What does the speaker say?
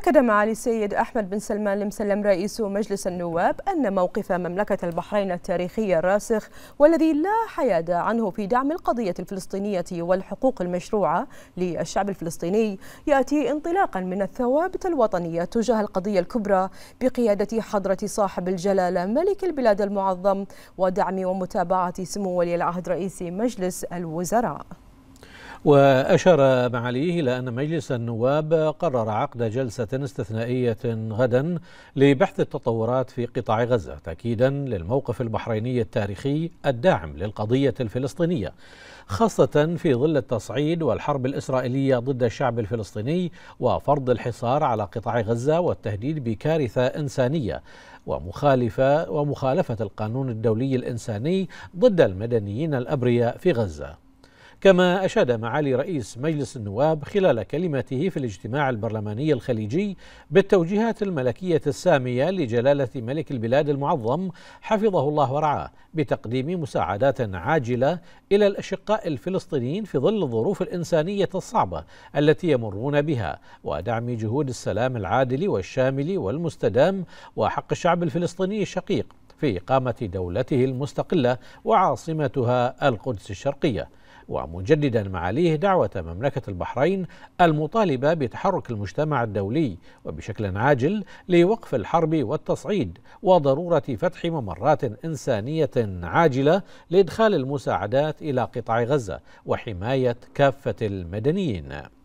أكد معالي السيد أحمد بن سلمان المسلم رئيس مجلس النواب أن موقف مملكة البحرين التاريخي الراسخ والذي لا حياد عنه في دعم القضية الفلسطينية والحقوق المشروعة للشعب الفلسطيني يأتي انطلاقا من الثوابت الوطنية تجاه القضية الكبرى بقيادة حضرة صاحب الجلالة ملك البلاد المعظم ودعم ومتابعة سمو ولي العهد رئيس مجلس الوزراء وأشار معاليه إلى أن مجلس النواب قرر عقد جلسة استثنائية غدا لبحث التطورات في قطاع غزة تأكيدا للموقف البحريني التاريخي الداعم للقضية الفلسطينية خاصة في ظل التصعيد والحرب الإسرائيلية ضد الشعب الفلسطيني وفرض الحصار على قطاع غزة والتهديد بكارثة إنسانية ومخالفة ومخالفة القانون الدولي الإنساني ضد المدنيين الأبرياء في غزة كما أشاد معالي رئيس مجلس النواب خلال كلمته في الاجتماع البرلماني الخليجي بالتوجيهات الملكية السامية لجلالة ملك البلاد المعظم حفظه الله ورعاه بتقديم مساعدات عاجلة إلى الأشقاء الفلسطينيين في ظل الظروف الإنسانية الصعبة التي يمرون بها ودعم جهود السلام العادل والشامل والمستدام وحق الشعب الفلسطيني الشقيق في إقامة دولته المستقلة وعاصمتها القدس الشرقية ومجددا معاليه دعوة مملكة البحرين المطالبة بتحرك المجتمع الدولي وبشكل عاجل لوقف الحرب والتصعيد وضرورة فتح ممرات إنسانية عاجلة لإدخال المساعدات إلى قطاع غزة وحماية كافة المدنيين